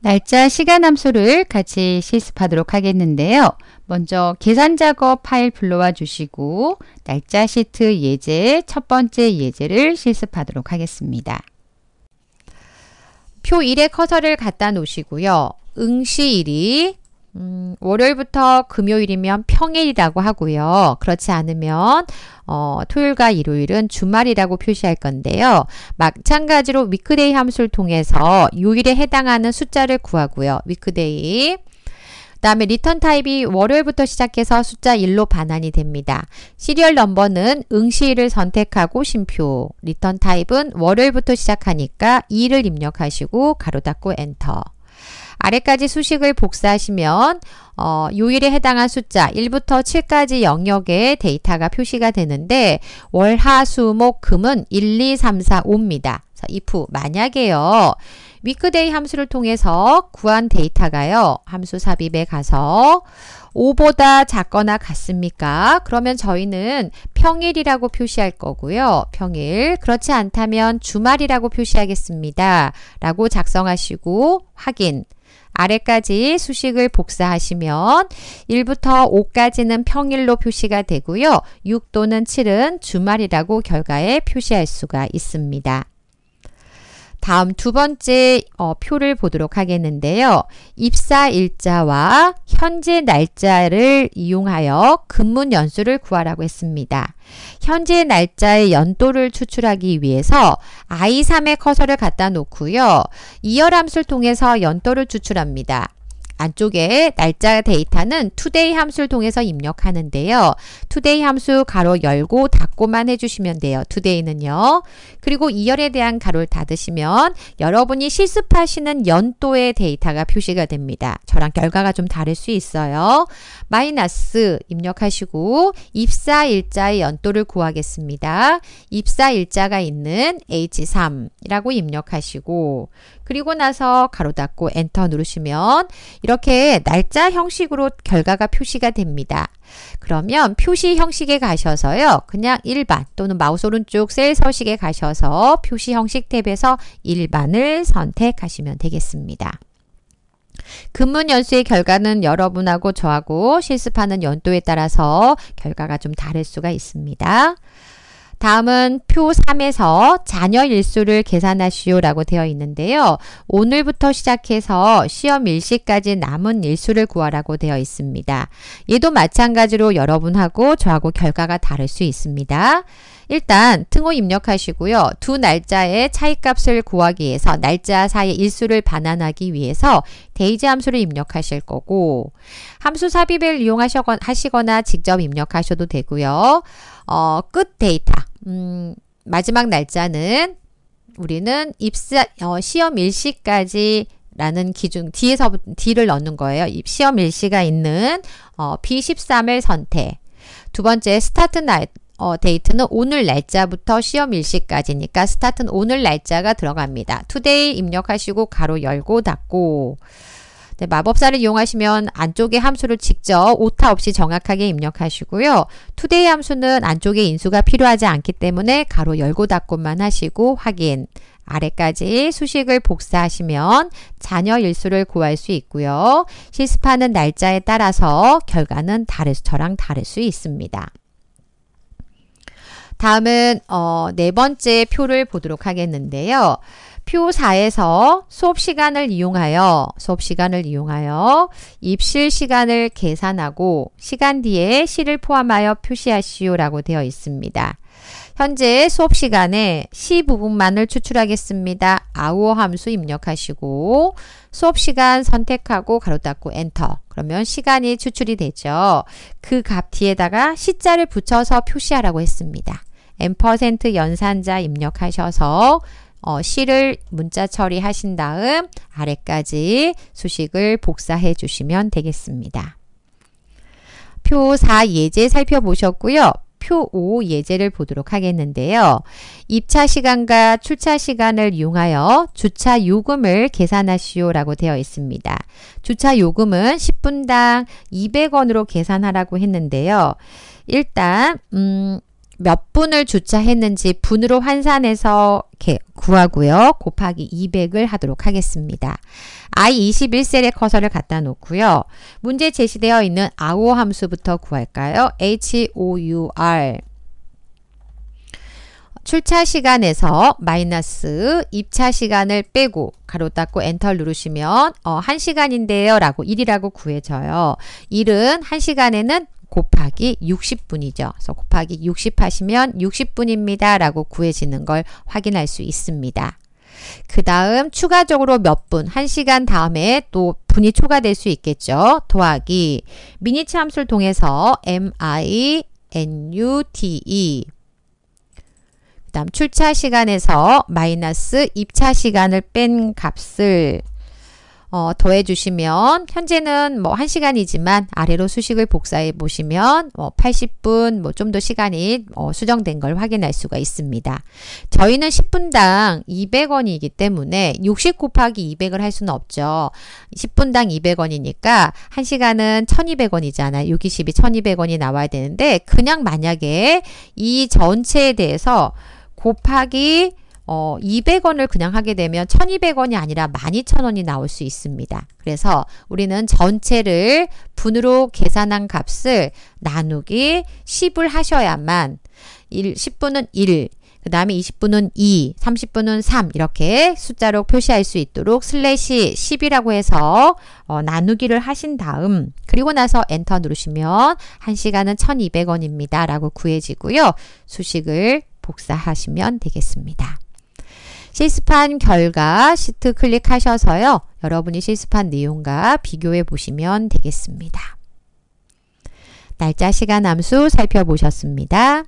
날짜, 시간 함수를 같이 실습하도록 하겠는데요. 먼저 계산 작업 파일 불러와 주시고 날짜 시트 예제 첫 번째 예제를 실습하도록 하겠습니다. 표 1에 커서를 갖다 놓으시고요. 응시일이 음, 월요일부터 금요일이면 평일이라고 하고요. 그렇지 않으면 어, 토요일과 일요일은 주말이라고 표시할 건데요. 마찬가지로 위크데이 함수를 통해서 요일에 해당하는 숫자를 구하고요. 위크데이 그 다음에 리턴 타입이 월요일부터 시작해서 숫자 1로 반환이 됩니다. 시리얼 넘버는 응시일을 선택하고 심표, 리턴 타입은 월요일부터 시작하니까 2를 입력하시고 가로 닫고 엔터. 아래까지 수식을 복사하시면 어, 요일에 해당한 숫자 1부터 7까지 영역에 데이터가 표시가 되는데 월, 하, 수, 목, 금은 1, 2, 3, 4, 5입니다. 그래서 if 만약에요. 위크데이 함수를 통해서 구한 데이터가요. 함수 삽입에 가서 5보다 작거나 같습니까? 그러면 저희는 평일이라고 표시할 거고요. 평일. 그렇지 않다면 주말이라고 표시하겠습니다. 라고 작성하시고 확인. 아래까지 수식을 복사하시면 1부터 5까지는 평일로 표시가 되고요. 6 또는 7은 주말이라고 결과에 표시할 수가 있습니다. 다음 두 번째 어, 표를 보도록 하겠는데요. 입사 일자와 현재 날짜를 이용하여 근무 연수를 구하라고 했습니다. 현재 날짜의 연도를 추출하기 위해서 i3의 커서를 갖다 놓고요. 이열함수를 통해서 연도를 추출합니다. 안쪽에 날짜 데이터는 today 함수를 통해서 입력하는데요. today 함수 가로 열고 닫고만 해주시면 돼요. today는요. 그리고 이열에 대한 가로를 닫으시면 여러분이 실습하시는 연도의 데이터가 표시가 됩니다. 저랑 결과가 좀 다를 수 있어요. 마이너스 입력하시고 입사 일자의 연도를 구하겠습니다. 입사 일자가 있는 H3이라고 입력하시고 그리고 나서 가로 닫고 엔터 누르시면 이렇게 날짜 형식으로 결과가 표시가 됩니다. 그러면 표시 형식에 가셔서요. 그냥 일반 또는 마우스 오른쪽 셀 서식에 가셔서 표시 형식 탭에서 일반을 선택하시면 되겠습니다. 근문 연수의 결과는 여러분하고 저하고 실습하는 연도에 따라서 결과가 좀 다를 수가 있습니다. 다음은 표 3에서 자녀 일수를 계산하시오 라고 되어 있는데요. 오늘부터 시작해서 시험 일시까지 남은 일수를 구하라고 되어 있습니다. 얘도 마찬가지로 여러분하고 저하고 결과가 다를 수 있습니다. 일단 등호 입력하시고요. 두 날짜의 차이값을 구하기 위해서 날짜 사이의 일수를 반환하기 위해서 데이지 함수를 입력하실 거고 함수 삽입을 이용하시거나 직접 입력하셔도 되고요. 어, 끝 데이터 음, 마지막 날짜는 우리는 입사 어, 시험 일시까지 라는 기준 뒤에서뒤를 넣는 거예요. 시험 일시가 있는 어, B13을 선택. 두 번째 스타트 날 어, 데이트는 오늘 날짜부터 시험 일시까지니까 스타트는 오늘 날짜가 들어갑니다. 투데이 입력하시고 가로 열고 닫고 네, 마법사를 이용하시면 안쪽에 함수를 직접 오타 없이 정확하게 입력하시고요. 투데이 함수는 안쪽에 인수가 필요하지 않기 때문에 가로 열고 닫고만 하시고 확인 아래까지 수식을 복사하시면 자녀 일수를 구할 수 있고요. 실습하는 날짜에 따라서 결과는 다를, 저랑 다를 수 있습니다. 다음은 어, 네 번째 표를 보도록 하겠는데요. 표 4에서 수업 시간을 이용하여 수업 시간을 이용하여 입실 시간을 계산하고 시간 뒤에 시를 포함하여 표시하시오라고 되어 있습니다. 현재 수업 시간에 시 부분만을 추출하겠습니다. 아우어 함수 입력하시고 수업 시간 선택하고 가로 닫고 엔터. 그러면 시간이 추출이 되죠. 그 값 뒤에다가 시자를 붙여서 표시하라고 했습니다. 앰 연산자 입력하셔서 어, 실을 문자 처리하신 다음 아래까지 수식을 복사해 주시면 되겠습니다. 표 4 예제 살펴보셨고요. 표 5 예제를 보도록 하겠는데요. 입차 시간과 출차 시간을 이용하여 주차 요금을 계산하시오라고 되어 있습니다. 주차 요금은 10분당 200원으로 계산하라고 했는데요. 일단 음, 몇 분을 주차했는지 분으로 환산해서 이렇게 구하고요. 곱하기 200을 하도록 하겠습니다. i21셀에 커서를 갖다 놓고요. 문제 제시되어 있는 아오 함수부터 구할까요? hour 출차 시간에서 마이너스 입차 시간을 빼고 가로 닫고 엔터 누르시면 어, 1시간인데요 라고 1이라고 구해져요. 1은 1시간에는 곱하기 60분이죠. 그래서 곱하기 60 하시면 60분입니다. 라고 구해지는 걸 확인할 수 있습니다. 그 다음 추가적으로 몇 분, 1시간 다음에 또 분이 초과될 수 있겠죠. 더하기 미니치 함수를 통해서 mi, nute 그 다음 출차 시간에서 마이너스 입차 시간을 뺀 값을 어, 더해주시면 현재는 뭐 1시간이지만 아래로 수식을 복사해 보시면 뭐 80분 뭐 좀 더 시간이 어, 수정된 걸 확인할 수가 있습니다. 저희는 10분당 200원이기 때문에 60 곱하기 200을 할 수는 없죠. 10분당 200원이니까 1시간은 1200원이잖아요. 620이 1200원이 나와야 되는데 그냥 만약에 이 전체에 대해서 곱하기 어, 200원을 그냥 하게 되면 1200원이 아니라 12,000원이 나올 수 있습니다. 그래서 우리는 전체를 분으로 계산한 값을 나누기 10을 하셔야만 1, 10분은 1, 그 다음에 20분은 2, 30분은 3 이렇게 숫자로 표시할 수 있도록 슬래시 10이라고 해서 어, 나누기를 하신 다음 그리고 나서 엔터 누르시면 1시간은 1200원입니다. 라고 구해지고요. 수식을 복사하시면 되겠습니다. 실습한 결과 시트 클릭하셔서요. 여러분이 실습한 내용과 비교해 보시면 되겠습니다. 날짜 시간 함수 살펴보셨습니다.